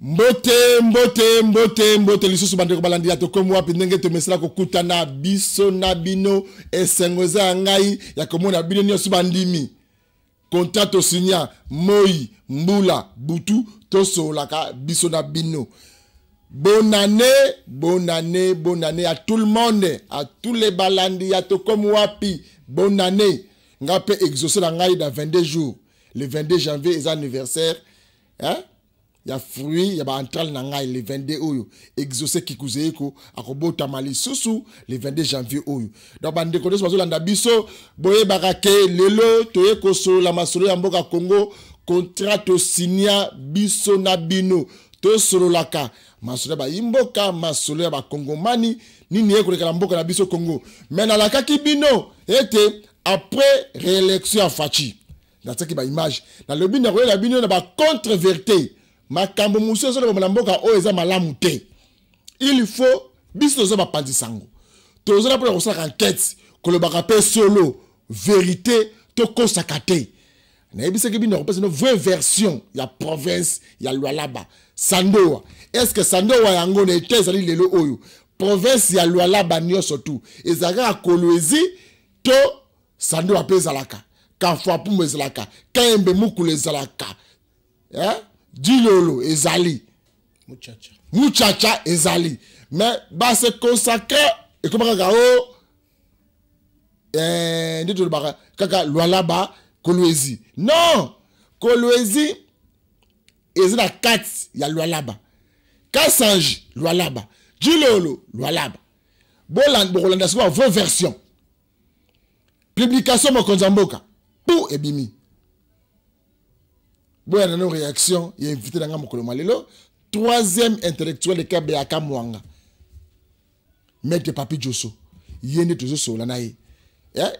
mbote mbote mbote mbote lisusu bandeko balandi ya tokomi wapi ndenge tomesala kokutana biso na bino esengo ya ngai ya komona bino nyonso bandimi konta tosinya moi mbula butu tosololaka biso na bino bonne année bonane année bonne année à tout le monde à tous les balandi ya tokomi wapi bonane. année nga mpe exauce na ngai 22 jours le 22 janvier est anniversaire hein? ya fruit ya baantrale na ngai le 22 oyo exauce kikuze eko akobotama lisusu le 22 janvier oyo donc bandeko nyonso bazolanda biso boyebaka ke lelo toye kosolola masolo ya mboka congo contrat tosinia biso na bino tosololaka masolo ya bayimboka masolo ya bakongomani nini ye kolekela mboka na biso congo me nalakaki bino ete après réélection ya faci natiaki baimage nalobi na kolela bino na bacontre verité makambo mosusu ezolobama na mboka oyo eza malamu te il faut biso toza bapanzi sango tozala mpona kosalaka ankete kolobaka mpe solo verité tokosaka te nayebisaki bino akopesa bino vraie version ya province ya lwalaba sandowa estce sandowa yango na ete ezali lelo oyo province ya lwalaba nyonso tu ezalaka ya kolwezi to sandowa mpe ezalaka kamfua mpumo ezalaka kaembe mukulu ezalaka eh? dilolo ezali muchacha, muchacha ezali me basekonsacre ekóma kaka o eh, nde tolobaka kaka lwalaba kolwezi non kolwezi eza na kati ya lwalaba kasange lwalaba dilolo lwalaba bokolanda sikoyo bavre version publication mokonzi ya mboka mpo ebimi boya réaction. Il a invité dans mokolo malélo troisième intellectuel ekebeaka mwanga maître papi joso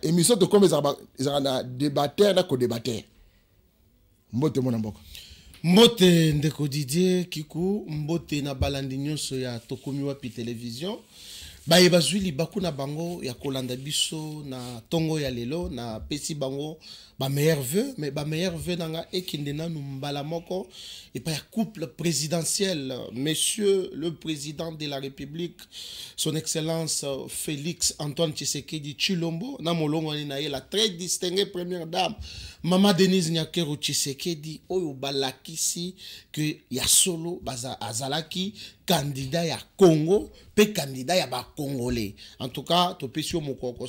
émission Il na débattre mbote y a mbote ndeko didier kiku mbote na balandinyo so ya tokomi télévision Il yebazuli bakuna bango ya kolanda biso na tongo ya lelo na pesi bango Ma meilleur vœu mais ma meilleur vœu nanga ekende nous mbala moko couple présidentiel monsieur le président de la république son excellence euh, félix antoine tshisekedi tshilombo na ni na a la très distinguée première dame maman denise nyakero tshisekedi oyo balakisi que ya solo baza, azalaki candidat ya congo pe candidat ya Congolais en tout cas un yo mokoko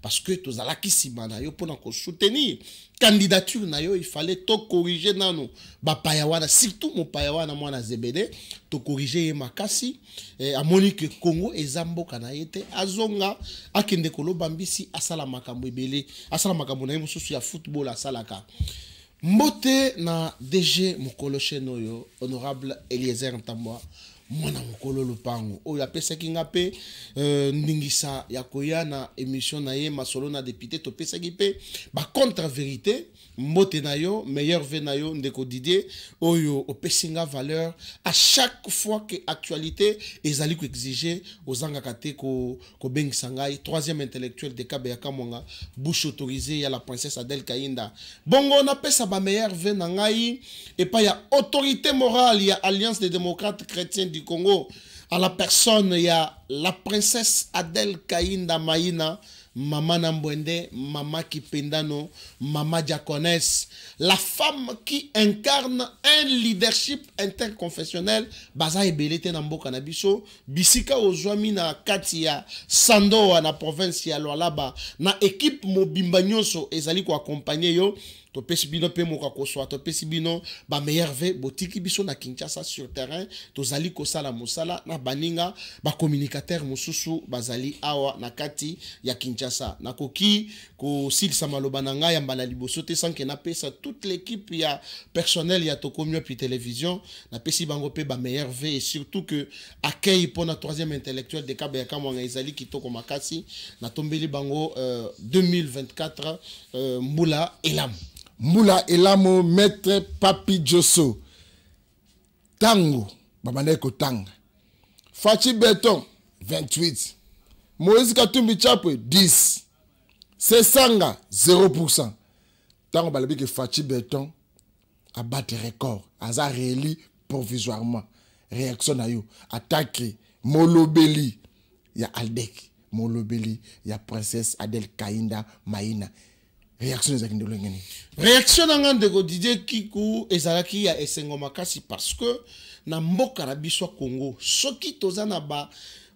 parce que to nsima na yo nous soutenir candidature na il fallait to corriger nano ba payawana surtout n'a payawana mwana zebede to corriger makasi eh, amoni kongo congo et Zambo te azonga akende si asala makambo ebele asala na ye ya football asalaka mbote na dg mokolo no yo, honorable eliezer ntambwa mwana mokolo lopango oyo apesaki nga mpe yakoyana euh, ndingisa ya koya na émission na ye masolo na député topesaki mpe bacontre vérité mbote na yo meilleur ve na yo ndeko didie oyo opesi nga valeur à chaque fois que actualité ezali koexige ozangaka te kate ko ngai troisième intellectuel de kabe ya kamwanga bouche autorisée ya la princesse adel kainda bongo napesa bameilleur ve na et epai ya autorité morale ya alliance des démocrates chrétiens Congo, à la personne, il y a la princesse Adèle Kainda Maïna, Maman Nambwende, Maman Kipendano, Maman Diaconès, la femme qui incarne un leadership interconfessionnel, Baza Ebelete Nambo Kanabiso, Bisika Ozoami na Katia, Sando na province ya Lualaba, na équipe Mobimbanyoso, Ezali ko accompagner yo, topesi bino Koswa, to topesi bino meilleur ve botiki biso na kinshasa sur terrain ko kosala mosala na baninga communicateur mosusu bazali awa na kati ya kinshasa nakoki sil sa na nga ya mbala liboso te sanke pesa toute l'équipe ya personnel ya mieux puis télévision pesi bango ba meilleur ve et surtout que accueil pona troisième intellectuel de kaba ya kamwanga ezali kitoko makasi natombeli bango 2024 euh, euh elam. mbula elamu maître papi joso ntango babandaki kotanga faci beton 28 moïse katumbi chapwe 10 sesanga 0 ntango balobiki faci beton abate record aza rééli provisoirement réaction na yo atake molobeli ya aldek molobeli ya princesse adel kainda maina réaction agents de l'ONG. réaction na de la kiku la ya de parce que la mboka congo soki qui de ba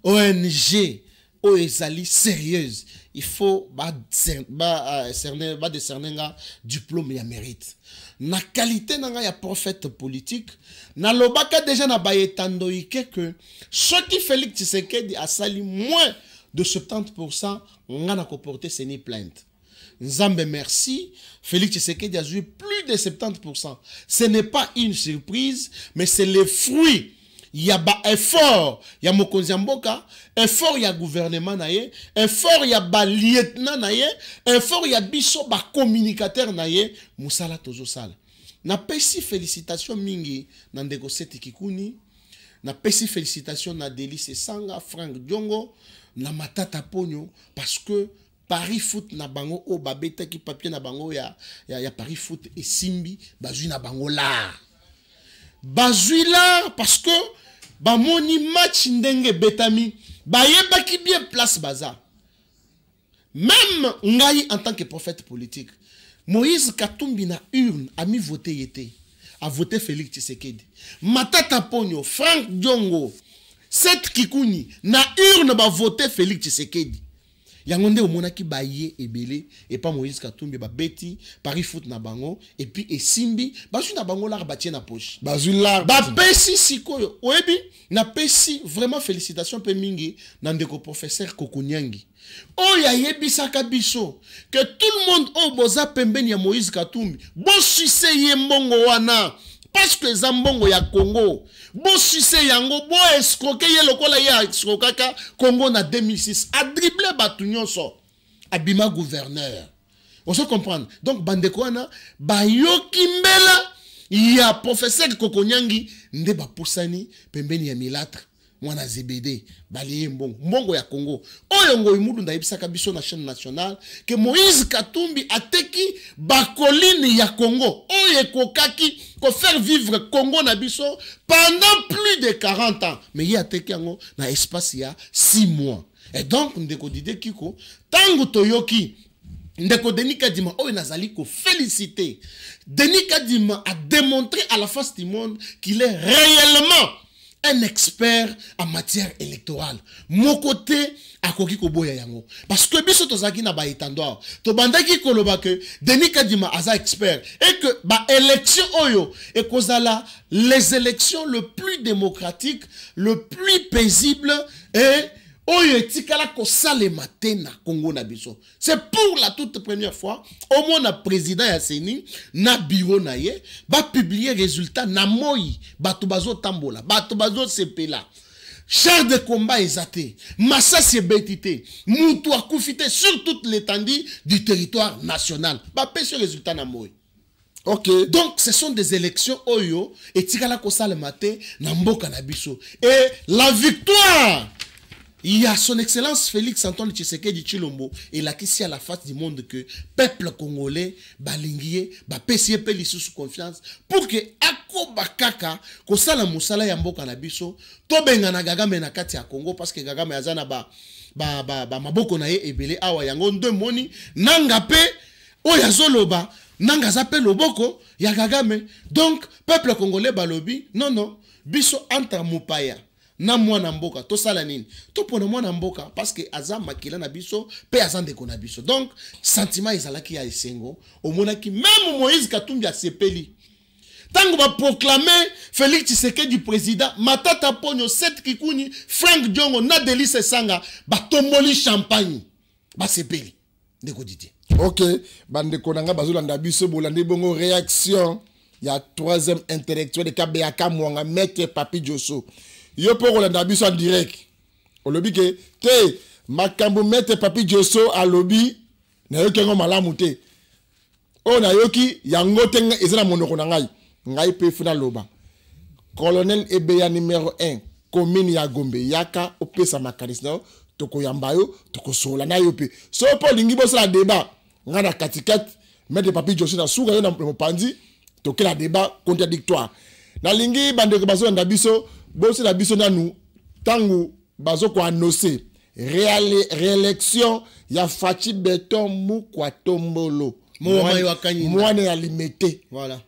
ong de la sérieuse il faut badécerner ba, la euh, nga diplôme la mérite na qualité na ya prophète politique lobaka déjà na la ke de soki félix tshisekedi sali moins de 70 nga na koporte ni plainte Nzambe merci, Félix Tshisekedi a joué plus de 70%. Ce n'est pas une surprise, mais c'est le fruit. Il y a un effort, il y a Mokonzi Mboka, effort il y a gouvernement naie, effort il y a ba lieutenant naie, effort il y a biso ba communicateur naie, musala tozo sal. Na pesi félicitations mingi na ndeko Seti Kikuni, na pesi félicitations na Delice Sanga, Frank Diongo, na Matata Ponyo parce que paris foot na bango oyo babetaki papier na bango ya, ya, ya paris foot esimbi bazwi na bango lar bazwi lar parce que bamoni match ndenge ebetami bayebaki bien place baza même ngai en tant que prophète politique moïse katumbi na urne ami vote ye te avote félix tshisekedi matata ponio frank diongo set kikuni na urne bavote félix tshisekedi yango nde omonaki baye ebele epa moïse katumbi babeti paris foot na bango epuis esimbi bazwi na bango lar batie na poche bazwi lar bapesi sikoyo oyebi napesi vraiment félicitation mpe mingi na ndeko professeur kokuniangi oyo ayebisaka biso ke tout le monde oyo boza pembeni ya moïse katumbi bosuse ye mbongo wana Parce que Zambongo ya bon bosuse yango bo ye lokola ya eskrokaka Congo na 2006 a driblé Batunyonso, abima gouverneur On se comprend. donc bandeko ba bayoki Kimbela ya professeur kokonyangi nde bapusani pembeni ya milatre mwana zebede baliye mbongo mbongo ya Congo. oyo ngoi na ayebisaka kabiso na chaîne nationale ke moïse katumbi ateki bakoline ya kongo oyo ko faire vivre Congo na biso pendant plus de 40 ans me a teki yango na espace ya 6 mois et donc ndeko dide kiko to toyoki ndeko denis kadima nazali ko denis kadima a démontré à la face du monde qu'il est réellement un expert en matière électorale. Mon côté, à Koboya Yango. Parce que biso tozaki na ba To Tobandaki koloba que Denis Kadima aza expert. Et que ba élection oyo. Et kozala les élections le plus démocratique, le plus paisible et Oye etikala ko te na kongo na biso c'est pour la toute première fois na président ya na biro na ye publier résultat na moi bato tambola bato sepela. char de combat exaté, Massa masasi bêtité, moutoua koufite sur toute l'étendue du territoire national ce résultat na moi ok donc ce sont des élections oyo Kosa le matin, na mboka na et la victoire il y a son excellence Félix Antoine Tshisekedi Chilombo et là qui à la face du monde que peuple congolais balingué, ba pesier peli sous confiance pour que Akobakaka, kaka ko sala musala ya mboka na biso to bengana gagame na kati ya Congo parce que gagame azana ba ba ba, ba maboko na ye ebele awa yango nde moni nanga pe oyo loba, nanga zape pe loboko ya gagame donc peuple congolais balobi non non biso entre mupaya na mwana mboka tosala nini topona mwana mboka que aza makila na biso mpe aza ndeko na biso donc sentiment ezalaki ya esengo omonaki même moïse katumbi Tango ntango proclame félix du président matata ponio set kikuni frank diongo na delice sanga batomboli champagne basepeli ndeko didie ok bande na ngai bazolanda biso bolandi bongo réaction ya troisième intellectuel ekabeyaka mwanga maître papi joso yo mpo kolanda biso en direct olobi ke te makambo mete papi joso alobi nayoki yango malamu te oyo nayoki yango te eza na monoko na ngai ngai mpe funa aloba colonel ebeya numero 1 commune ya gombe yaka opesa makanisi na yo tokoyamba yo tokosola na yo mpe so mpo olingi bosala débat ngai na katikati mete papi joso na suka yo na mopanzi tokela débat contradictoire nalingi bandeko bazolanda biso bosala biso nanu ntango bazokoanonse réélection ya Fati beton mukwa tombolo mwana ya limité voilà.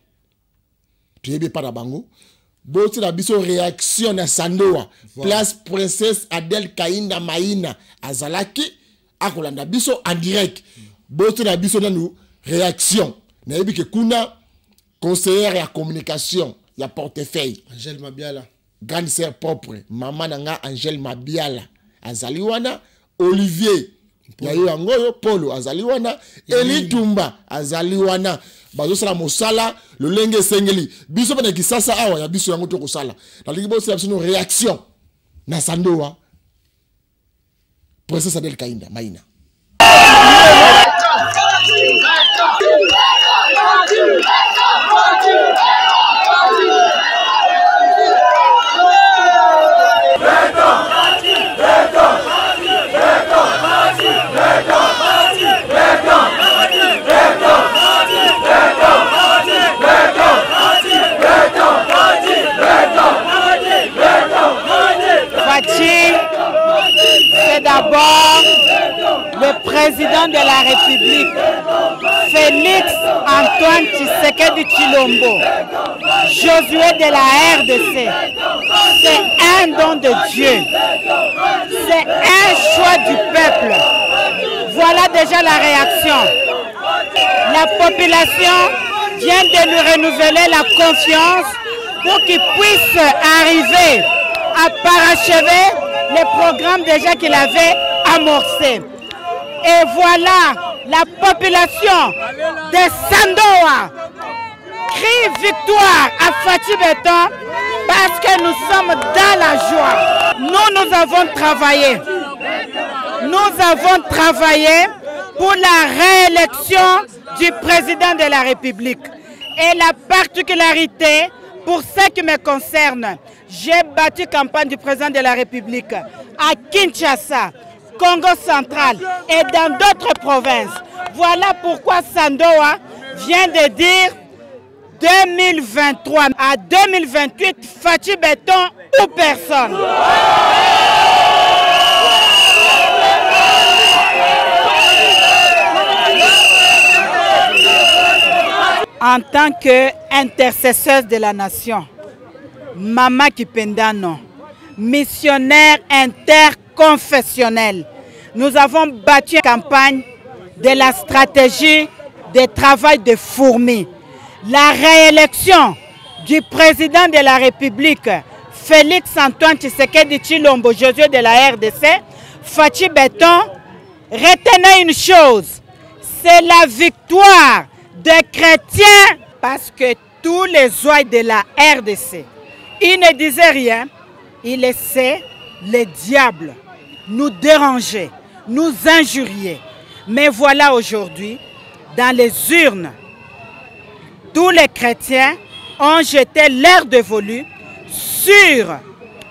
tu toyebi pas na bango hein? botila biso réaction na sandoa place princesse Adèle, kainda maina azalaki akolanda biso en direct botila biso nanu réaction nayebi ke kuna conseillère à communication ya portefeuille angel mabiala grande sœur propre mama na nga angele mabiala azali wana olivier ya ye yango oyo polo azali wana elitumba azali wana bazosala mosala lolenge esengeli biso mpe na kisasa awa ya biso yango tokosala nalingi bosala biso no réaction na sandowa princese adel kainda maina le président de la République, Félix Antoine du Chilombo, Josué de la RDC. C'est un don de Dieu. C'est un choix du peuple. Voilà déjà la réaction. La population vient de nous renouveler la confiance pour qu'il puisse arriver à parachever les programmes déjà qu'il avait et voilà la population de Sandoa crie victoire à Fatih Béton parce que nous sommes dans la joie. Nous, nous avons travaillé. Nous avons travaillé pour la réélection du président de la République. Et la particularité, pour ce qui me concerne, j'ai battu campagne du président de la République à Kinshasa, Congo central et dans d'autres provinces. Voilà pourquoi Sandoa vient de dire 2023 à 2028, Fatih Béton ou personne. En tant qu'intercesseuse de la nation, Mama Kipendano, missionnaire inter Confessionnel. Nous avons battu la campagne de la stratégie de travail de fourmis. La réélection du président de la République, Félix Antoine Tshisekedi Chilombo, Josué de la RDC, Fatih Béton, retenez une chose, c'est la victoire des chrétiens parce que tous les oies de la RDC, ils ne disaient rien, ils laissaient les diables nous déranger, nous injurier. Mais voilà aujourd'hui, dans les urnes, tous les chrétiens ont jeté l'air dévolu sur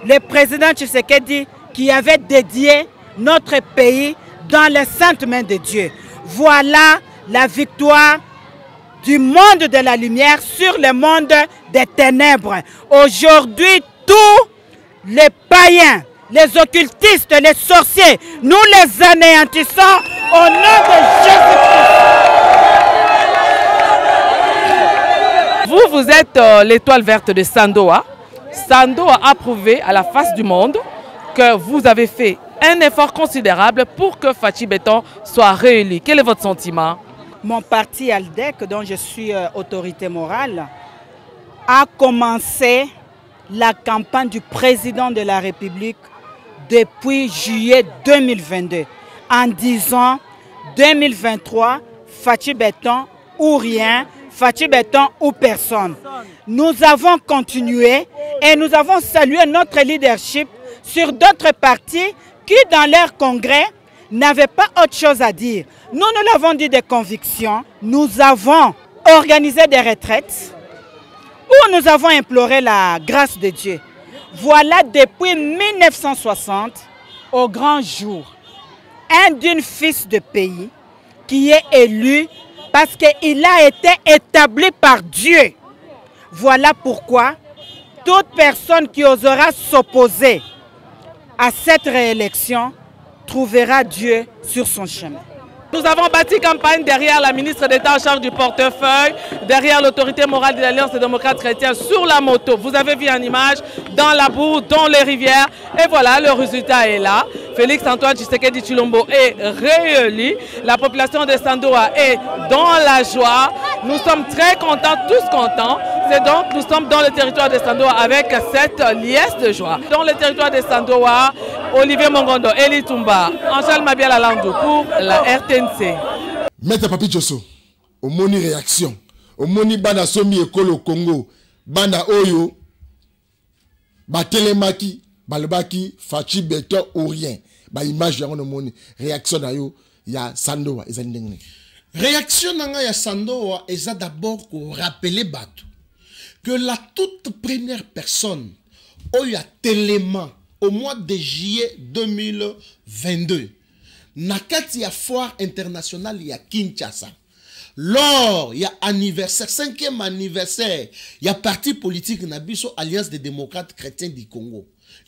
le président Tshisekedi qui avait dédié notre pays dans les saintes mains de Dieu. Voilà la victoire du monde de la lumière sur le monde des ténèbres. Aujourd'hui, tous les païens les occultistes, les sorciers, nous les anéantissons au nom de Jésus-Christ. Vous, vous êtes euh, l'étoile verte de Sandoa. Sandoa a prouvé à la face du monde que vous avez fait un effort considérable pour que Fatih Béton soit réélu. Quel est votre sentiment Mon parti ALDEC, dont je suis euh, autorité morale, a commencé la campagne du président de la République depuis juillet 2022 en disant 2023, Fatih Béton ou rien, Fatih Béton ou personne. Nous avons continué et nous avons salué notre leadership sur d'autres partis qui, dans leur congrès, n'avaient pas autre chose à dire. Nous, nous l'avons dit des convictions. Nous avons organisé des retraites où nous avons imploré la grâce de Dieu. Voilà depuis 1960 au grand jour un d'une fils de pays qui est élu parce qu'il a été établi par Dieu. Voilà pourquoi toute personne qui osera s'opposer à cette réélection trouvera Dieu sur son chemin. Nous avons bâti campagne derrière la ministre d'État en charge du portefeuille, derrière l'autorité morale de l'Alliance des démocrates chrétiens sur la moto. Vous avez vu en image dans la boue, dans les rivières. Et voilà, le résultat est là. Félix Antoine Tshisekedi Chilombo est réélu. La population de Sandoa est dans la joie. Nous sommes très contents, tous contents. C'est donc, nous sommes dans le territoire de Sandoa avec cette liesse de joie. Dans le territoire de Sandoa, Olivier Mongondo, Eli Toumba, Angèle Mabiala Landou pour la RT sense maître papi au moni réaction moni bana somi ekolo congo bana oyo batelemaki balbaki, fachi beto ou rien baimage yango moni, réaction na yo ya sandowa ezali ndenge réaction na ya sandowa eza d'abord rappeler bato que la toute première personne oyo téléma au mois de juillet 2022 Nakati la foire internationale ya Kinshasa lors a anniversaire e anniversaire a parti politique Nabiso, alliance des démocrates chrétiens du Congo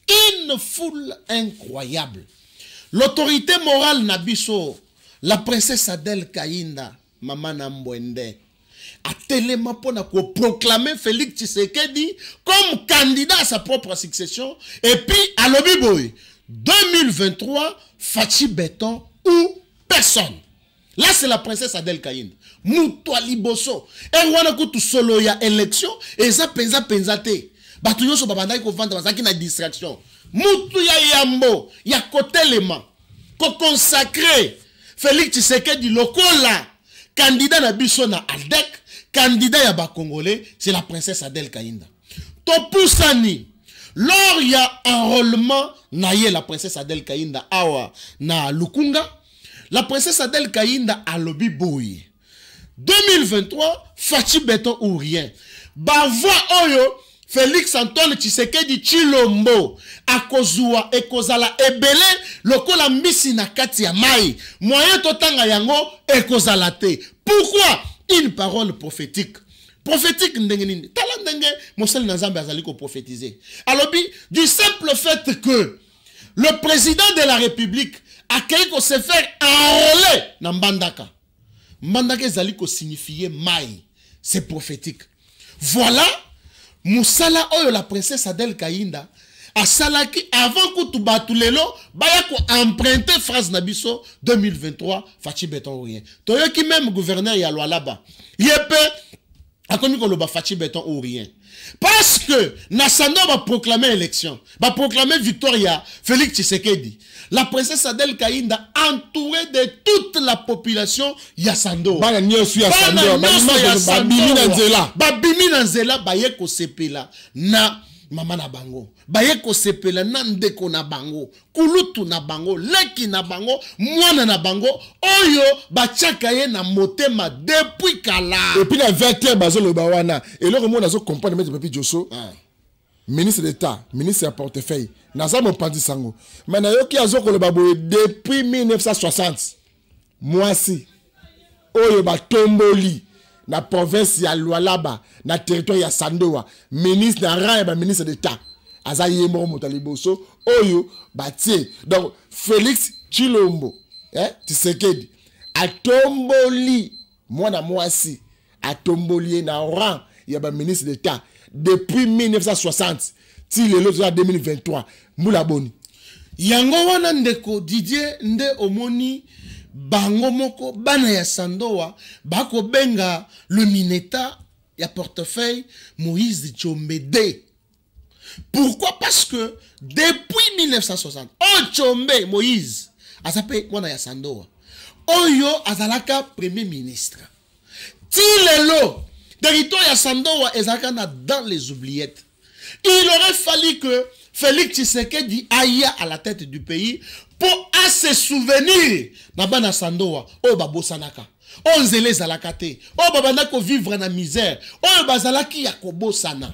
une foule incroyable l'autorité morale Nabiso, la princesse Adèle Kainda Maman Mbwende na mpona félix tshisekedi comme candidat à sa propre succession et puis à Boy. 2023, Fachi Béton ou personne. Là, c'est la princesse Adèle Kaïn. Moutoua Liboso. Et wana koutou solo ya élection. Et ça, penza penza te. Batou yo so babandai ko vendre. na distraction. Moutou ya yambo. Ya kote lema. Ko consacré. Félix loko là. Candidat na biso na Aldec. Candidat ya ba Congolais. C'est la princesse Adèle Kayinda. Topusani lors ya enrôlement ye la princesse adel kainda awa na lukunga la princesse adel a alobi boye 2023 Fati beto ou rien bavoi oyo félix antoine tshisekedi chilombo e ekozala ebele lokola mbisi na kati ya mai moyen totanga yango ekozala te pourquoi une parole prophétique prophétique ndenge nini tala ndenge mosali na nzambe azali koprophétize alobi du simple fait que le président de la république akei se faire enrôle na bandaka mbandaka ezali kosignifie mai c'est prophétique voilà mosala oyo la princesse adel a salaki avant kutu bato lelo baya emprunter phrase na 2023 Fachi beton rien qui même gouverneur ya lwalaba ye mpe akomi koloba faci béton ou rien parce que nasando proclamer élection proclamer victoire Victoria félix tshisekedi la princesse adel Kaïnda entourée de toute la population ya sandoa bana nyonso ya sandoa babimi na nzela baye là. na mama na bango baye kosepela na ndeko na bango kulutu na bango leki na bango mwana na bango oyo batiaka ye na motema depuis kala epuis na 20 heure bazoloba wana eloko moko nazokomprendre maître papi joso ah. ministre d'état ministre ya portefeuille naza mopanzi sango me nayoki azokoloba boye depuis 1960 mwasi oyo batomboli na province ya lualaba na territoire ya sandowa ministre na rang ya baministre d'état aza ye moko moto ya liboso oyo batie donc félix chilombo eh, tisekedi atomboli mwana mwasi atomboli ye na rang ya baministre d'état depuis 1960 ti lelo toza 2023 mbula boni yango wana ndeko didier nde omoni bango moko bana ya sandoa bakobenga le mineta ya portefeuille moïse de pourquoi parce que depuis 1960 O moïse Azape ya oyo azalaka premier ministre Tilelo, territoire ya sandoa dans les oubliettes il aurait fallu que félix tshisekedi aya à la tête du pays pour à se souvenir na bana sandoa o babosanaka oyo les ezalaka te babana ko vivre na misère O bazalaki ya kobosana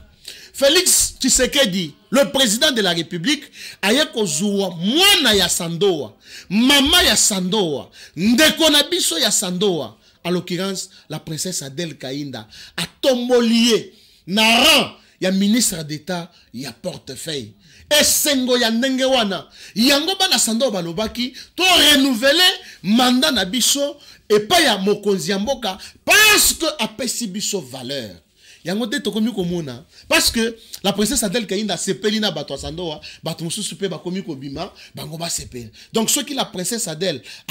félix tshisekedi le président de la république ayako kozwa mwana ya sandoa mama ya sandoa ndeko na ya sandoa à l'occurrence la princesse Adèle Kainda, a tombolié, naran, y'a ministre d'État, y'a portefeuille. esengo ya ndenge wana yango bana sandor balobaki to renouvele manda na biso epai ya mokonzi ya mboka parce que apesi biso valeur yango te tokomi komona parce que la princesse adel kainda peli na bato asandoa sandoa bato mosusu komi bakomi kobima bango basepeli donc qui la princesse a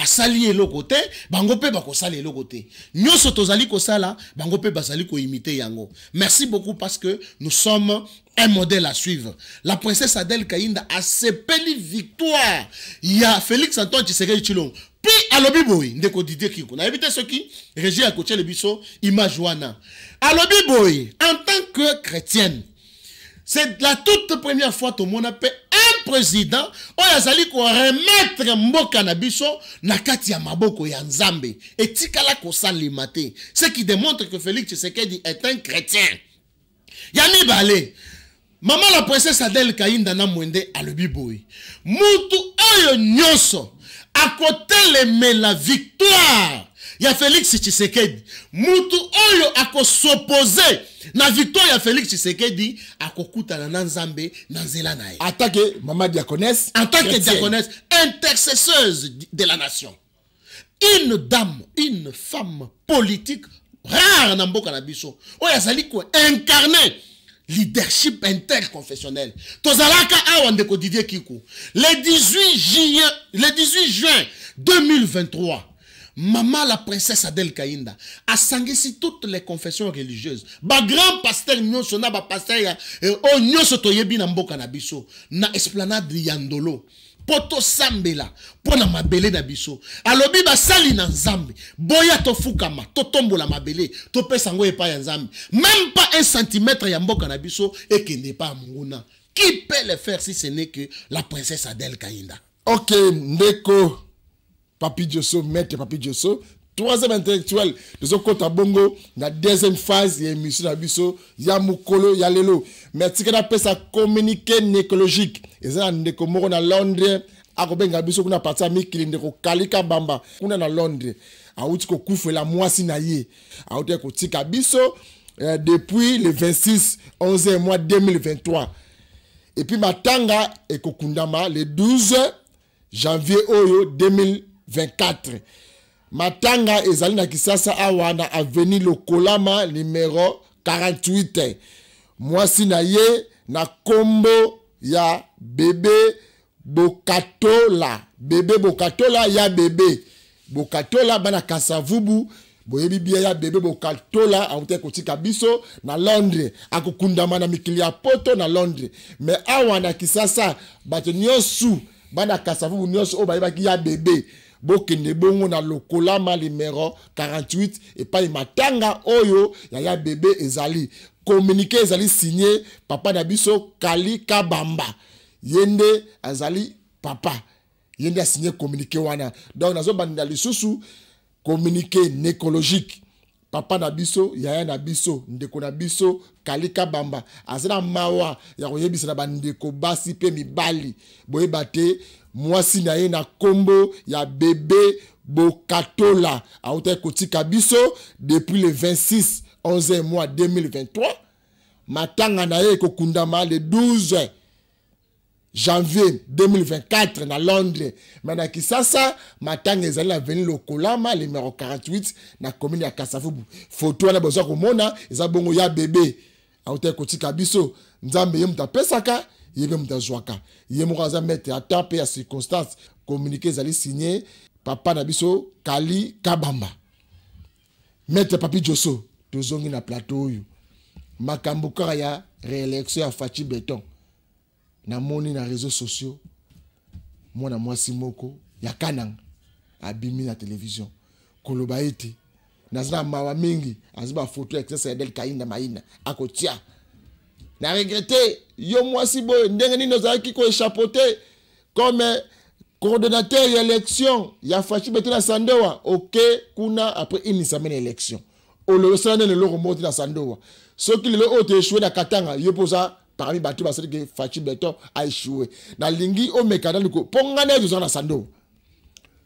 asali le côté bango mpe bakosala eloko te nyonso tozali sala bango mpe bazali imite yango merci beaucoup parce que nous sommes un modèle à suivre. La princesse Adèle Kainda a peli victoire. y'a y Félix Antoine Tshisekedi Chilong. Puis à boye ndeko didie kiko nayebi ce soki régie le biso image wana alobi en tant que chrétienne c'est la toute première fois monde appel un président oh, a azali remettre mboka na biso na kati ya maboko ya nzambe etikala kosalema C'est ce qui démontre que félix tshisekedi est un chrétien ya balé, Maman, la princesse Adèle kayinda na mwende à mutu oyo nyonso la victoire ya Félix Tshisekedi Moutou oyo s'opposer. na victoire ya Félix Tshisekedi la na Nzambe na nzela na ye en tant que mama diaconesse en tant que diaconesse intercesseuse de la nation une dame une femme politique rare na mboka na biso oyo incarnée. incarné leadership interconfessionnel tozalaka awa ndeko didier kiku le 18 juin le juin 2023 maman la princesse adel a si toutes les confessions religieuses bagrand grand pasteur Nyonsona, bapaster ya eh, o oh, nyonso toyebi na mboka na na esplanade yandolo poto sambela pona mabele na biso alobi basali na nzambe boya tofukama totombola mabele to yango pas pa nzambe même pas un centimètre ya mboka na biso ekende pas ya qui peut le faire si ce n'est que la princesse Adèle kainda ok ndeko papi Josso, maître papi josso troisième intellectuel tozokɔta bongo na deuxième phase ya émission na biso ya mokolo ya lelo me tikala apesa communiqué nécologique eza na ndeko moko na londres akobenga biso kuna parti ya mikili ndeko kalika bamba kuna na londres awuti kokufela mwasi na ye awuti kotika biso eh, depuis le 26 11 mois 2023 epuis matanga ekokundama le 12 janvier oyo 2024 matanga ezali na kisasa awa na aveni lokolama numero 48 mwasi na ye na nkombo ya bebe bokatola bebe bokatola ya bebe bokatola bana kasavubu boyebi bie ya bebe bokatola autai kotika biso na londres akokundama na mikili ya poto na londres me awa na kisasa bato nyonso bana kasavubu nyonso oyo bayebaki ya bebe bokende bongo na lokolama numero 48 epai matanga oyo yaya bebe ezali komunike ezali signe papa na biso kali kabamba ye nde azali papa ye nde asigne komunike wana donc nazobandela lisusu komunike nécologique papa na biso yaya na biso ndeko na biso kali kabamba aza na mawa ya koyebisa na bandeko basi mpe mibali boyeba te mwasi na ye na nkombo ya bebe bokatola awuta ye kotika biso depuis le 26 11 mois 2023 matanga na ye ekokundama le 12 janvier 2024 na londres me na kisasa matanga ezali na veni lokolama numero 48 na commune ya kasafubu foto wana bozwa komona eza bongo ya bebe awuta ye kotika biso nzambe ye moto apesaka ye mpe moto azwaka ye moko aza maître ata mpe ya circonstance communiqué ezali signe papa na biso kali kabamba maître papi joso tozongi na plateau oyo makambo kaka ya réélection ya faci beton namoni na réseau sociaux mwana mwasi moko ya kananga abimi na télévision koloba ete naza na mawa mingi azwi bafoto ya kisasa ya del kainda maina akotia na regrete yo mwasi boyo ndenge nini ozalaki koechapote comme coordinateur ya élection ya fachi bete na sandowa oke kuna après inisama na élection olelo osala nde leloko le na sandowa soki lelo oyo échoué na katanga yo mpo ça parmi bato basalaki fachi a aechue nalingi omeka nani mpo ngai nde tozala na sandowa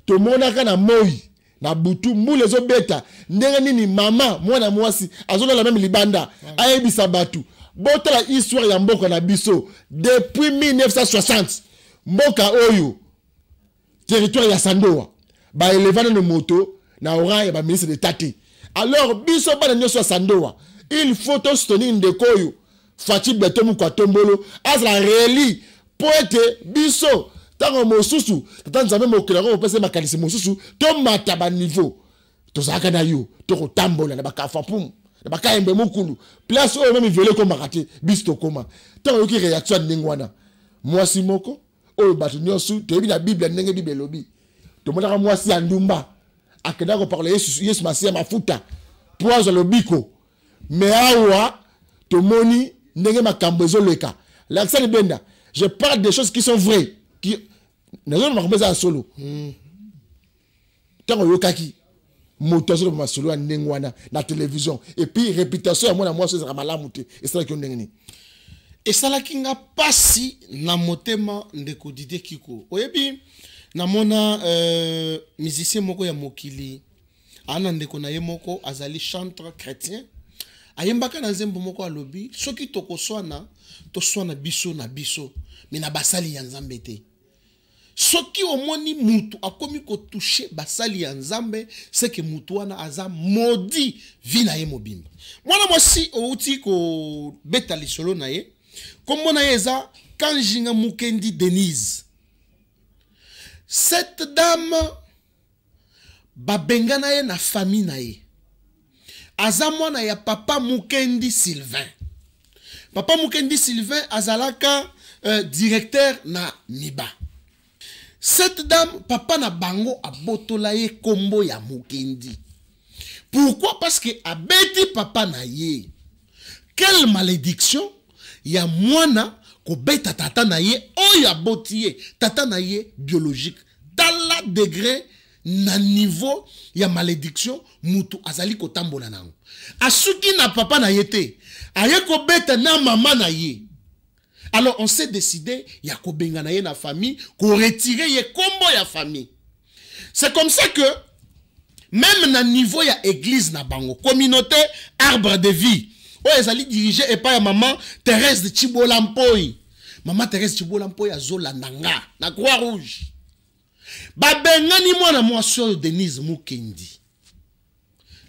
tomonaka na moi na butu mbula ezobeta ndenge nini mama mwana mwasi la meme libanda ayebisa bato botala histoire ya mboka na biso depuis 1960 mboka oyo territoire ya sandoa baeleva nano moto na oran ya baministre d'état te alors biso bana nyonso ya sandoa il faut tosoutenir ndeko oyo faci beto moko atombolo azala reli mpo ete biso ntango mosusu tata nzambe mokili yango kopesa makanisi mosusu tomata baniveau tozalaka na yo tokotambola na bakafa mpumu na bakayembe mokulu place oyo meme velo ekómaka te biso tokóma ntango oyoki réaction ya ndenge wana mwasi moko oyo bato nyonso toyebi na bible ya ndenge bible elobi tomonaka mwasi ya ndumba akendaka kopakola yesu masiya mafuta mpo azwa lobiko me awa tomoni ndenge makambo ezoleka lakisa libenda je parle des choses qui sont vraies nazolona makambo eza ya solo mm. ntango oyokaki moto azoloba masolo ya ndenge wana na televizion epuis réputation ya mwana mwasi ezalaka malamu te esalaki yo ndenge nini esalaki nga mpasi na motema ndeko didie kiko oyebi namona euh, musicien moko ya mokili aa na ndeko na ye moko azali chantre chrétien ayembaka na nzembo moko alobi soki tokoswana toswana biso na biso me na basali ya nzambe te soki omoni mutu akomi kotushe basali ya nzambe seke mutu wana aza modi vi na ye mobimba mwana mwasi outi kobeta lisolo na ye kombo na ye eza kanjinga mukendi denise cette dame babengana na ye na famille na ye aza mwana ya papa mukendi sylvain papa mukendi sylvain azalaka euh, directeur na Niba cette dame papa na bango abotola ye kombo ya Mukendi. pourquoi parce que abeti papa na ye quelle malédiction ya mwana beta tata na ye o ya ye tata na ye biologique la degré na niveau ya malédiction mutu azali kotambola nango asuki na papa na ye te aye kobeta na mama na ye alors on s'est décidé ya kobengana na famille ko retirer ye combo ya famille c'est comme ça que même na niveau ya église na bango communauté arbre de vie oyo oh, dirigé et pas ya maman thérèse de chibola a mama thérèse chibola mpoi azolanda nanga, na croix rouge babengani na moi sur denise Mukendi.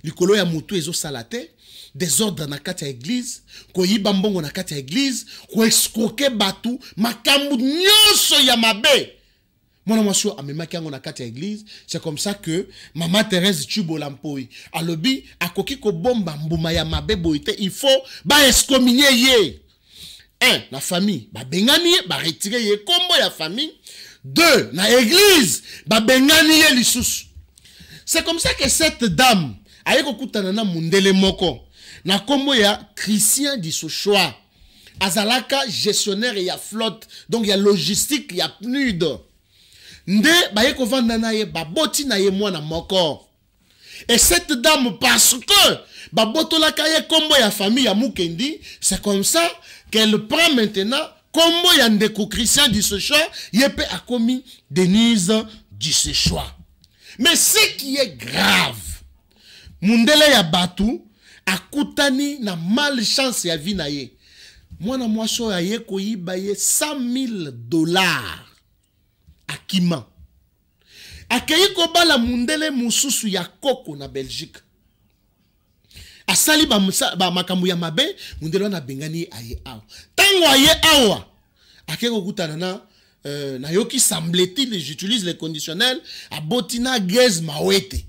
likolo ya moutou ezo Salaté desordre na kati église ko koyiba mbongo na église. ya eglize koescroke bato makambo nyonso ya mabe mwana a oyo na église c'est comme ça que mama thérèse tube mpoi alobi akoki bomba mbuma ya mabe yamabe il faut baescominie ye un na famille benganiye. Ba retire ye kombo ya famille deux na église Ba benganiye lisusu c'est comme ça que cette dame aye kokutana na moko na kombo ya christian disochoa azalaka gestionnaire a flotte donc ya logistique a pnud nde baye kovanda na ye baboti na ye mwana moko et cette dame parce que babotolaka ye kombo ya famille ya mukendi c'est comme ça qu'elle prend maintenant kombo ya ndeko christian disochoa ye mpe akomi denise disochoa mais ce qui est grave mundele ya batu akutani na malchance ya vie na ye mwana mwasi oyo aye koyiba ye 100000 dollar akima akei kobala mundele mosusu ya koko na belgique asali sali ba ya mabe mundele wana abengani ye aye awa ntango aye awa akei kokutana na euh, nayoki semble-t-il j'utilise le conditionnel abotina na gaz mawete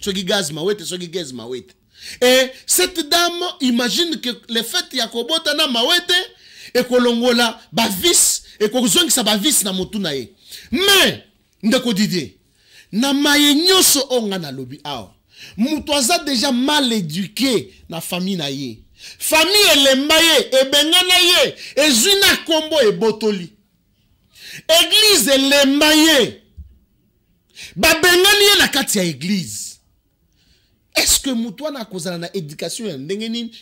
soki gaz mawete soki gaz mawete Et cette dame imagine que les fêtes ya kobota na mawete ekolongola ba vice ekozongisa ba vice na motu na ye. Mais ndeko Didier na maye nyonso oyo nga nalobi awa moto aza deja mal éduqué na famille na ye famille elemba ye ebengana ye ezwi na nkombo ebotoli eglize elemba ye babengani ye na kati ya eglize est-ce que mutwana kozala na éducation ya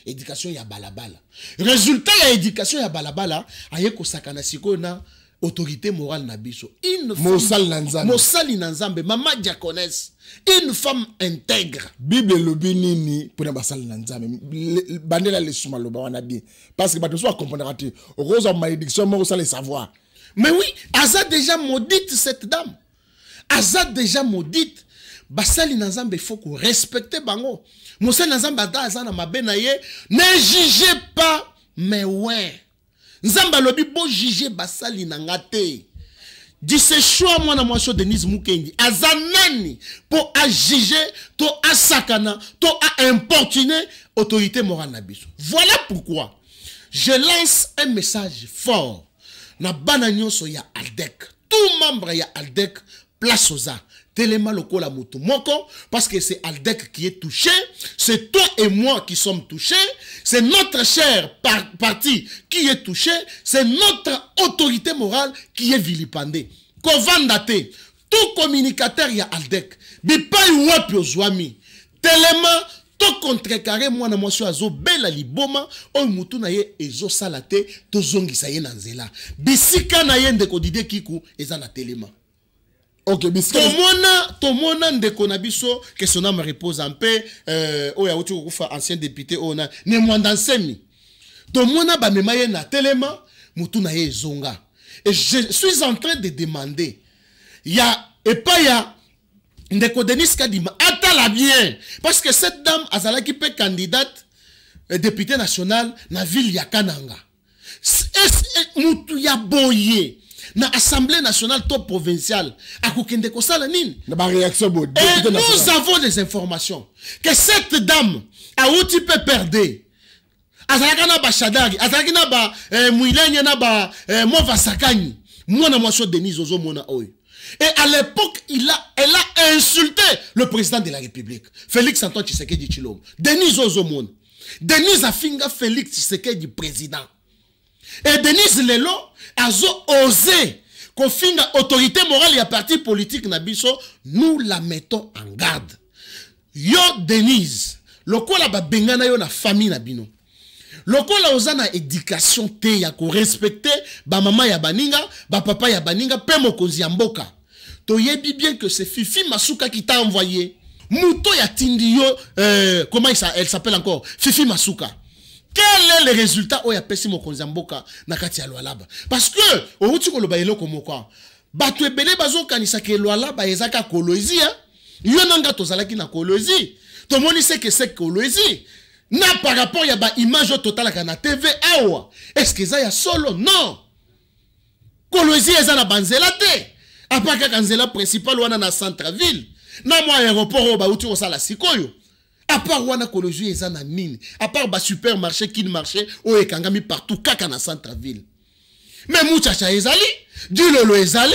éducation ya balabala résultat ya éducation ya balabala ayeko sakana sikoyo na autorité morale na biso mosali Nanzambe, nzambe nanzam. na nzambe mama une femme intègre bible elobi pour n'a basali na nanzame. bandela lesuma loba wana bien parce que bato nyonso bakomprendaka Rose okozwa malédiction moko les savoir mais oui aza déjà maudite cette dame aza déjà maudite basali na nzambe faut qu'on respecte bango mosali na nzambe ata aza na ye ne jugez pas mais ouais nzambe alobi juger basali na nga te moi mwana mwasi denise mukendi aza nani mpo juger to asakana to importuner autorité morale na biso voilà pourquoi je lance un message fort na bana nyonso ya aldec tout membre ya aldec place ça tellement lokola mutu moko parce que c'est Aldec qui est touché, c'est toi et moi qui sommes touchés, c'est notre chère parti partie qui est touchée, c'est notre autorité morale qui est vilipendée. Kovanda te, tout communicateur a Aldec, bipai wapi ozwami, tellement to contrecarrer mwana mwasi azobela liboma on mutu na ye ezosala te to ye saye bisika na ye ndeko didie kiku eza na telema Ok, biscuit. Tomona, tomona ndeko na biso que son âme repose en paix. Euh, oya ou kufa ancien député ona ne mwanda nsemi. mona, ba maye na telema mutu na ye zonga. Et je suis en train de demander ya epaya ndeko Denis Kadima la bien parce que cette dame azalaki pe candidate euh, député national na ville ya Kananga. Mutu ya boye na assemblée nationale top provinciale akokende kosala nini na ba réaction bo eh, nous avons des informations que cette dame auti pe perdre azalaka na bashadari azalaki na ba eh, na ba eh, sakani. mwana denise ozomona oyo Et à l'époque, il a, elle a insulté le président de la République, Félix Antoine Tshisekedi Chilom, Denise Ozomone. Denise Afinga Félix Tshisekedi président. Et Denise Lelo, osé kofinga autorité morale ya parti politique Nabiso, nous la mettons en garde yo denise lokola bengana yo na famille n'abino. bino la oza na éducation te ya ba maman ya baninga papa ya baninga pe mokonzi amboka. To yebi bien que c'est fifi masuka qui t'a envoyé Mouto ya tindi yo euh, comment elle s'appelle encore fifi masuka quel est le résultat oyo y a ya mboka na kati ya parce que outi koloba eloko moko kanisa ke bazokanisaka elwalaba ezaka kolozi hein? yo nanga zalaki na kolozi tomoni que se kolozi na par rapport ya baimage oyo totalaka na tv awa estce eza solo non kolozi eza na banzela te apart kaka nzela principale wana na ville. na mwa aéroport oyo bauti kosala sikoyo à part wana Koloju et na à part basupermarché supermarché marché oyo ekangami partout kaka centre ville Mais mouchacha ezali dilolo ezali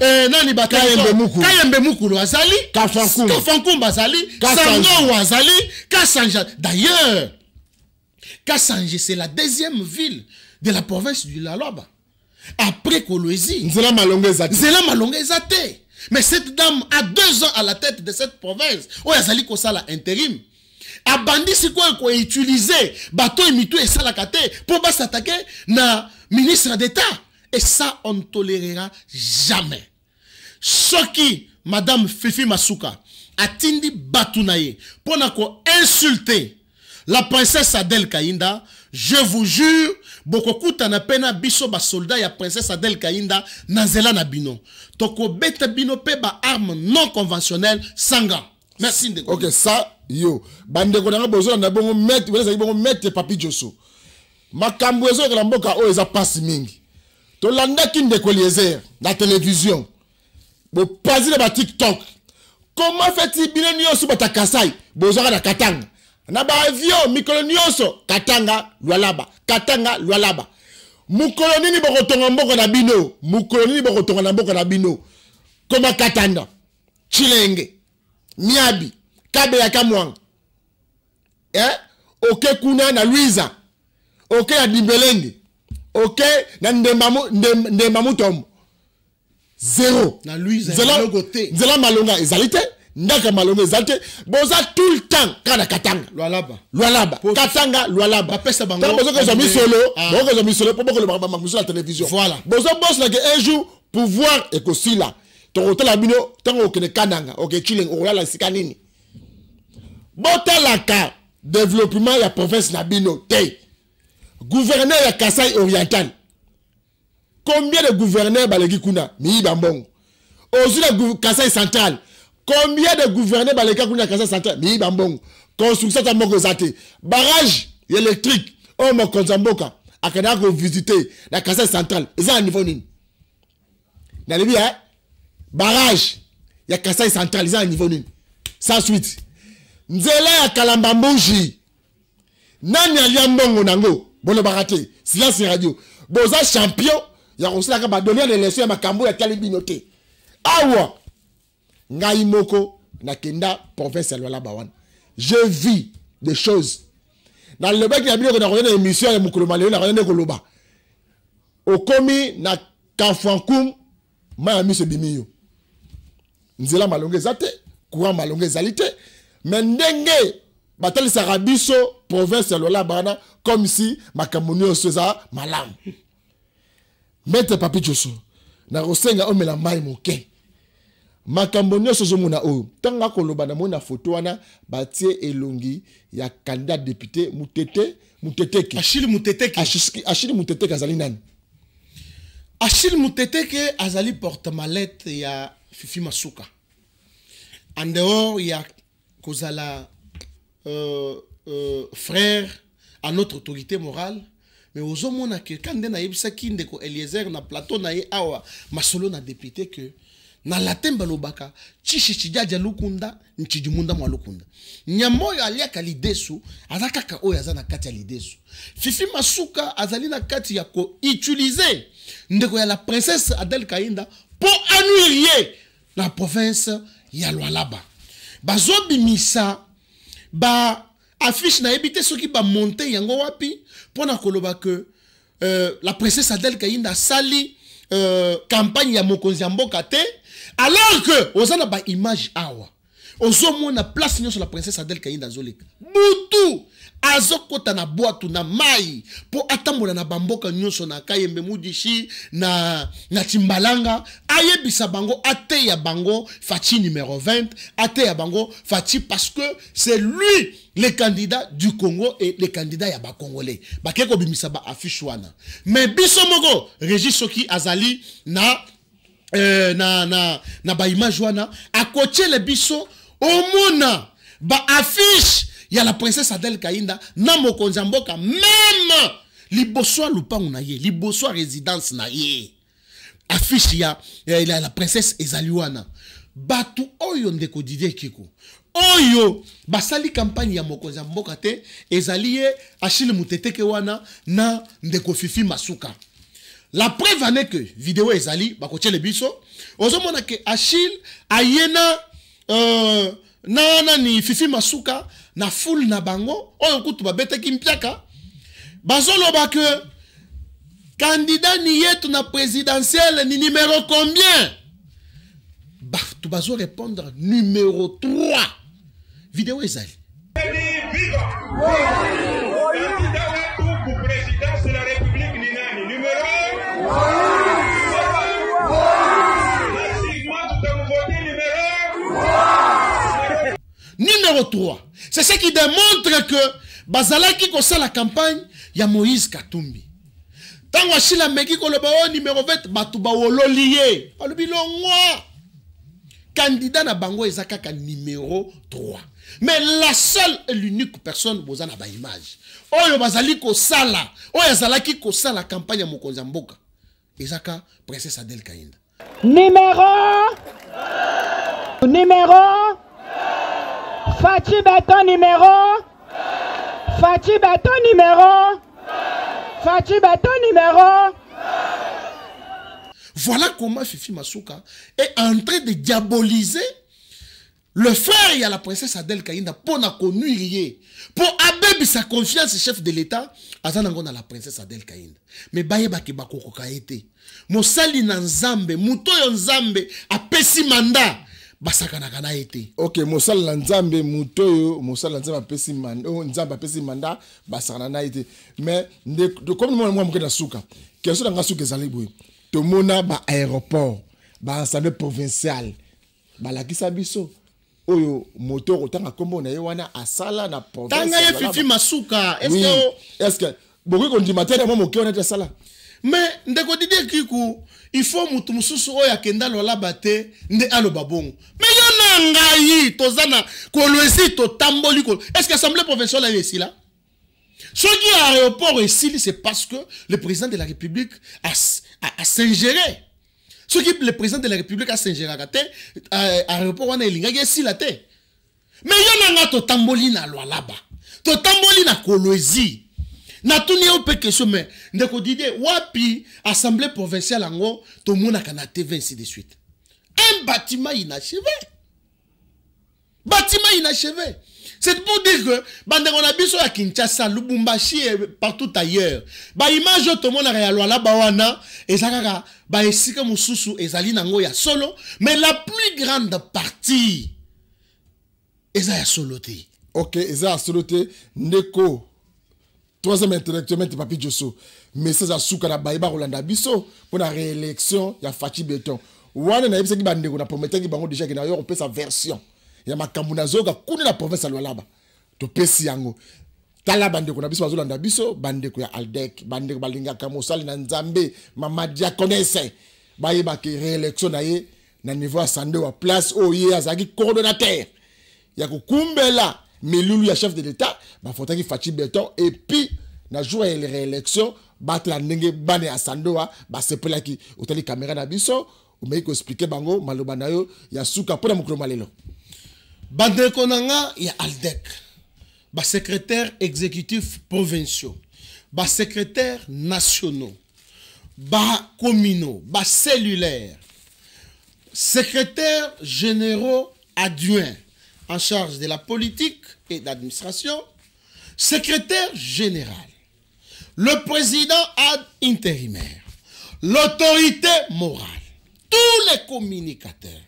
eh, nani bakayembe mukulu azali kafankumba azali sangowo Wazali. kasanja d'ailleurs kasanje c'est la deuxième ville de la province du laloba après Zela nzela zela Zela Malongezate. Mais cette dame a deux ans à la tête de cette province. Oh, Yazali Kosala, intérim. abandi sikoyo koutilize et oyo pour ne pour s'attaquer attaquer na ministre d'état et ça on ne tolérera jamais qui, madame fifi masuka a tindi batou pour insulter la princesse Adèle Kaïnda je vous jure bokokutana mpe na biso basoldat ya princese adel kainda na nzela na bino tokobeta bino mpe baarme non conventionnelle sanga merci ndeko ok sa yo bandeko na ngai bozolanda bongo maître ezalaki bongo maître papi joso makambo ezolekela mboka oyo eza mpasi mingi tolandaki ndeko eliezer na télévision bopasile batiktok koma feti bino nyonso batakasai bozwaka na katanga na baavion mikolo nyonso katanga lwalaba katanga lwalaba mokolo nini bokotonga mboka na bino mokolo nini bokotonga na mboka na bino koma katanda chilenge miabi kabe ya kamwanga eh? oke kuna na luiza oke na dimbelenge oke na ndemba mutombo zero nzela malonga ezali te ndako ya malongo eza te boza tout le temps kaka na katanga lwalaba katanga lwalaba bozokozwa misolo le ah. misolo mpo bokolobaka misolo la télévision voilà que un jour pouvoir ekosila tokotala bino ntango okende kananga la okolala esika nini botalaka développement ya province na bino te gouverneur ya kasai oriental combien de gouverneurs baleki kuna miyiba mbongo ozwi na kasai centrale combien de gouverneurs baleka kuna kasa sata miyiba mbongo construction ta moko eza te barrage électrique oyo oh, mokonzi ya mboka akendaka kovisite na kasai central eza na niveau nini nalobi ya barrage ya kasai central eza na niveau nini sans suite nzela ya kalamba mbuji nani alia mbongo nango bolobaka te silence radio boza champion ya kosalaka badonniere leson ya makambo ya tali bino te awa ngai moko nakenda province ya lwalaba wana je vis des choses nalobaki na bino nakoya na émission ya mokolo malelo nakoya nde koloba okomi na kafankum mai ya miso ebimi yo nzela malongo eza te courant malongo ezali te me ndenge batalisaka biso province ya lolaba wana comme si makambo nyonso eza malamu maître papi joso nakosenga omela mai moke makambo nyonso ozomona oyo ntango akoloba na moi na foto wana batie elongi ya kandida depute mutete muteteke achile muteteke achile muteteke azali nani achile muteteke azali porte malete ya fifi masuka en dehors ya kozala euh, euh, frère à notre autorité morale mais ozomona ke ka nde nayebisaki ndeko eliezer na plateau na ye awa masolo na député ke na latin balobaka chishi chijaja lukunda nchijimunda mwa lukunda nyama oyo aliaka lidesu aza kaka oyo aza na kati ya lidesu fifi masuka azali na kati ya koutilize ndeko ya la princesse adel kainda mpo anuir ye na province ya lwalaba bazobimisa baafishe nayebi te soki bamonte yango wapi mpo na koloba ke euh, la princesse adel kainda asali euh, campagne ya mokonzi ya te alors que oza na on awa une place sur la princesse Adèle kayinda azoleka Boutou. kota na boatu na mai pour attendre na bamboka nyonso na kayembe mudishi na, na timbalanga ayebisa bango ya bango faci numéro 20 ya bango faci parce que c'est lui le candidat du congo et le candidat ya Ba keko bimisa ba wana Mais biso mogo, régis soki azali na euh, na, na, na baimage wana akotiele biso omona baafishe ya la princesse adel kainda na mokonzi ya mboka meme liboso ya lopango na ye liboso ya résidence na ye afishe ya, ya, eh, ya la princesse ezali wana bato oyo ndeko didie kiko oyo basali kampagne ya mokonzi ya mboka te ezali ye achile muteteke wana na ndeko fifi masuka la preuve en est que vidéo ezali bah, le biso ozomona ke achille Ayena, euh, na euh, na ni fifi masuka na foule na bango oyo kutu babetaki Bazolo ba ke candidat ni yetu na présidentiel ni numéro combien bato répondre numéro 3 vidéo ezali numéro 3 c'est ce qui démontre que qui bazalaki la campagne y a moïse katumbi ntango ashila ameki koloba oyo oh, numéro 20 bato Ololié. ye balobi longwa Candidat na bango eza numéro 3 mais la seule et l'unique personne image. na baimage oyo bazali kosala oyo qui kosala campagne ya campagne ya mboka ezaka princesse adel kainda numéro numéro Fatih Béton numéro Fatih Béton numéro Fatih Béton numéro Voilà comment Fifi Masuka est en train de diaboliser le frère et la princesse Adel Kainda pour na rien, pour abîmer sa confiance chef de l'état à la princesse Adel Kainda mais Baye ki bakokoka ete mosali na nzambe a yo nzambe apesi mandat basakanaka na ye te ok mosalela nzambe moto oyo mosalela nzambe apesi nzambe apesi manda oh, basakana na ye te mais komi mwana mwa moke na suka keso na nga suka ezali boye tomona baaéroport baassemble provinciale balakisa biso oyo moto okotanga nkombo na ye wana asala na province tanga ye fifi masuka oui. estce bokoki kondima te na mwa moke wana te asala Mais, ndeko didie kiku ifo mutu mususu oyo akende alolaba te nde Mais me yo na yi, tozana, na to tamboli. kolo est ce que assemblée professionnelle ayo qui a aéroport ici c'est parce que le président de la république a singéré. Ce qui le président de la république asingéraka te aéroport wana elingaki esila te me yo na ngai tamboli na to tamboli na kolwesi natuni ye mpe question me ndeko wapi assemblée provinciale yango tomonaka na tv ainsi de suite un bâtiment inachevé bâtiment inachevé c'est pour dire que bandeko na biso ya kinshasa lubumbashi partout ailleurs image oyo tomonaka ya ba wana eza ba esika mosusu ezali nango ya solo mais la plus grande partie eza ya solo te ok eza ya solo ndeko troisième intellectuel maître papi dioso message asuka na baye bakolanda biso mpona réélection ya faci beton wana nayebisaki bandeko na prometaki bango déjà ke nayo kopesa version ya makambo nazoyoka kuna na province ya lwalaba topesi yango tala bandeko na biso bazolanda biso bandeko ya aldek bandeko balingaka mosali na nzambe mama diakonese bayebaki réélection na ye na niveau ya sande wa place oyo ye azalaki coordonnateur ya kokumbela Mais le chef de l'État, il faut qu'il fasse béton. Et puis, na jour de réélection la ndenge bané à sandoa basepelaki otali kamera na biso omeki koexplike bango maloba na yo expliquer. suka mpo na mokolo malelo bandeko il y ya bah, aldec bah, secrétaire exécutif provinciaux bah, Secrétaire nationaux bacommunaux cellulaire. secrétaire généraux adjoint en charge de la politique et d'administration, secrétaire général, le président ad intérimaire, l'autorité morale, tous les communicateurs.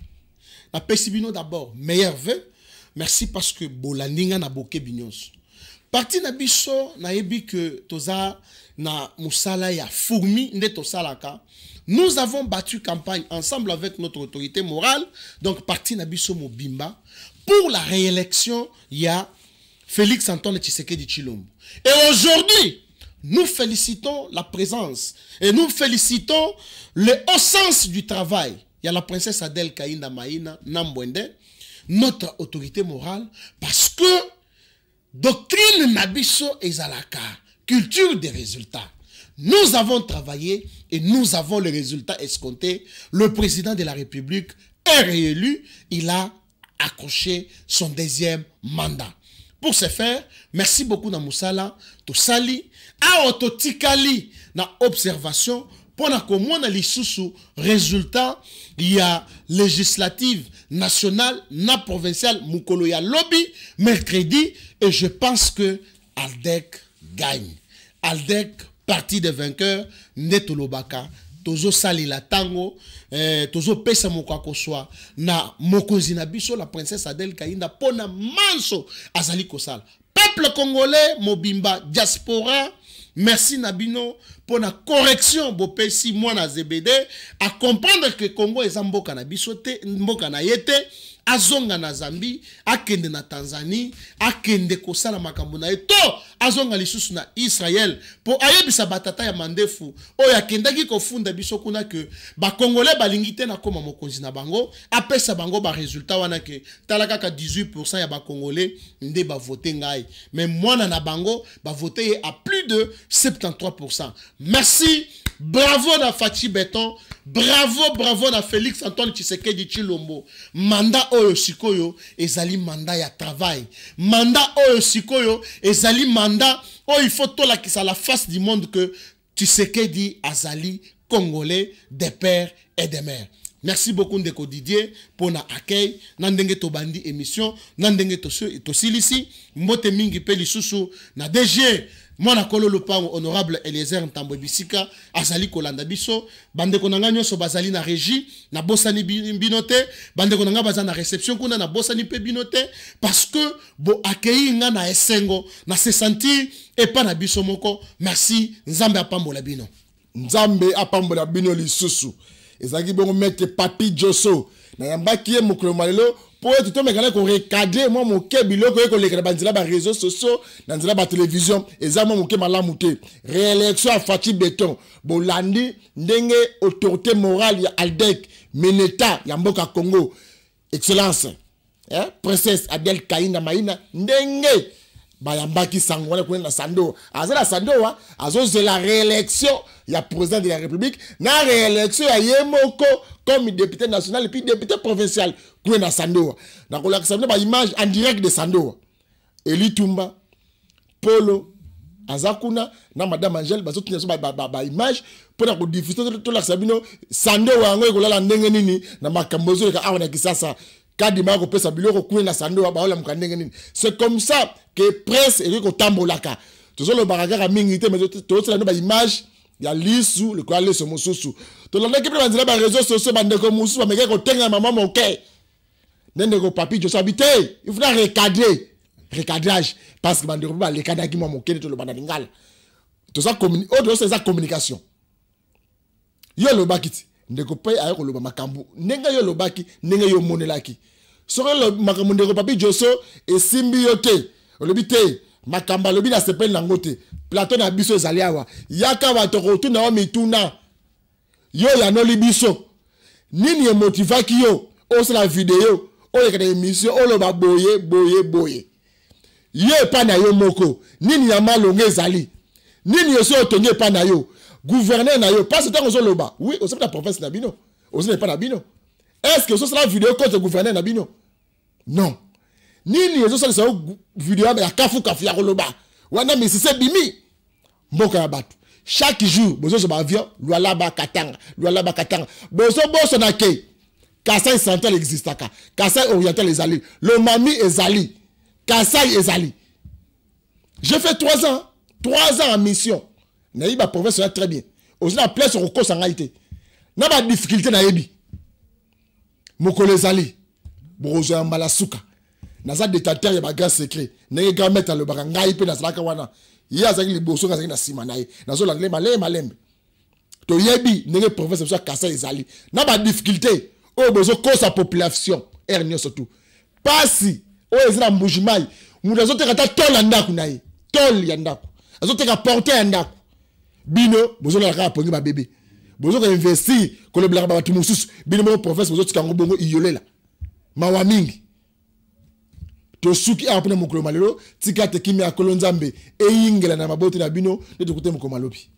La Pessibino d'abord, meilleur vœu. Merci parce que Bolandinga n'a boké Parti na biso na ebi que toza na musala ya fourmi nde tosalaka. Nous avons battu campagne ensemble avec notre autorité morale, donc parti Nabiso Mobimba, pour la réélection, il y a Félix Antoine Tshisekedi Chilombo. Et aujourd'hui, nous félicitons la présence et nous félicitons le haut sens du travail. Il y a la princesse Adèle Kaïna Maïna Nambwende, notre autorité morale, parce que doctrine Nabiso et Zalaka, culture des résultats. Nous avons travaillé et nous avons les résultats escomptés. Le président de la République est réélu. Il a accrocher son deuxième mandat. Pour ce faire, merci beaucoup na Moussala, sali, à Ototikali, na observation, pour na sous-sous résultat, il y a législative nationale, na provinciale, Moukolo ya lobby, mercredi, et je pense que Aldec gagne. Aldec, parti des vainqueurs, Netolobaka, tozosalela ntango eh, tozopesa mokako swa na mokonzi na biso la princesse adel kainda mpo na manso azali kosala peuple congolais mobimba diaspora merci na bino mpo na correction bopesi mwana zebede akomprendre ke congo eza mboka na biso te mboka na ye te azonga na zambie akende na tanzanie akende kosala makambo na ye to azonga lisus na israel po ayebisa batata ya mandefu oyo akendaki kofunda biso kuna ke kongole ba Lingite, na koma mokonzi na bango apesa bango ba wana ke Talakaka 18 ya Congolais nde voté ngai Mais mwana na bango ba voter a plus de 73 merci Bravo na Fatih Beton. Bravo, bravo na Félix Antoine de Chilombo. Manda oyo sikoyo ezali manda ya travail. Manda oyo sikoyo ezali manda oh il faut tola qui la face du monde que à azali congolais des pères et des mères. Merci beaucoup Ndeko Didier pour na accueil na to bandi émission na to to silisi mbote mingi pe na DG mwana kolo lopango honorable eliezer ntambo bisika azali kolanda biso bandeko na ngai nyonso bazali na régie nabosani bino te bandeko na ngai baza na réception kuna nabosani mpe bino te parce que boakeyi nga na esengo na se sentir epa na biso moko merci nzambe apambola bino nzambe apambola bino lisusu ezalaki bongo mete papi joso nayambaki ye mokolo malelo mpo oyo totomekana korecadre mwa moke biloko oyo koleka na banzela ya bareseau sociau na nzela ya batelevizio eza mwa moke malamu te réélection ya faci beton bolandi ndenge autorité morale ya aldec meneta ya mboka ya congo excellence eh? princesse adel kaina maina ndenge bayambaki sango wana kuna na sando aza na sando wa azozela réélection ya président de la république na réélection ya ye moko comme député national epuis député provincial kuna na sandowa nakolakisa bino baimage en direct de sandowa eli tumba polo aza kuna na madame angele bazotina biso baimage mpona kodifuse tolakisa bino sandowa yango ekolala ndenge nini na makambo ezoleka awa na kisasa kadima akopesa biloko kwenda sandoa baolamuka ndenge nini c'est comme ça ke presse ekoki kotambolaka tozolobaka kaka mingi te tozosala nde baimage ya lisu likoya liso mosusu tolandaki mpe banzela bareseau sociau bandeko mosusu bamekaki kotengela mama moke nde ndeko papi joso abi te ifuna recadre recadrage parce que bandeko mpe balekandaki mwa moke nde toloba na lingala oyo tozosa eza communication yo olobaki ti ndeko pai aye koloba makambo ndenge yo olobaki ndenge yo omonelaki soki makambo ndeko papi joso esimbi yo te olobi te makambo alobi na sepele nango te plateau na biso ezali awa yaka bato kotuna yo mituna yo yanoli biso nini emotivaki yo osala video oleka na émission oloba boye boye boye yo epai na yo moko nini ya malongo ezali nini yoso otongi epai na yo gouverneur na yo parce que tant ozoloba oui au sein de la province na bino oza na pas na bino ce que ozosala video contre gouverneur na bino non vidéo ezosalisa yo Kafu ya kafukafu ya koloba wana c'est bimi mboka ya bato chaque jour bozozwa baavion lwala katanga lwala bakatanga na ke kasai central existaka kasai oriental est lomami ezali kasai ali j'ai fait trois ans trois ans en mission nayebi professeur très bien ozwi na place na ngai te na badifficulté nayebi mokolo ezali bokozwa mbala suka naza détateur ya bagrand secret ndenge grand maître alobaka ngai na nazalaka wana ye azalaki liboso zaki na simanae. na ye nazolandele malembe To yebi, ndenge province biso ya kasa ezali na difficulté o bozo ko sa population. ernie surtout oyo o na mbujimai mou azoteka ata tole ya ndako na ye tole ya ndako azoteka porte ya bino bozolaka kaka pongi babebe bozokoinvestir kolobelaka babato mosusu bino moko profese bozotika yango bongo iyolela mawa mingi tosuki awa mpona mokolo malelo tika te kimia kolo nzambe eyingela na maboti na bino nde tokute mokolo malobi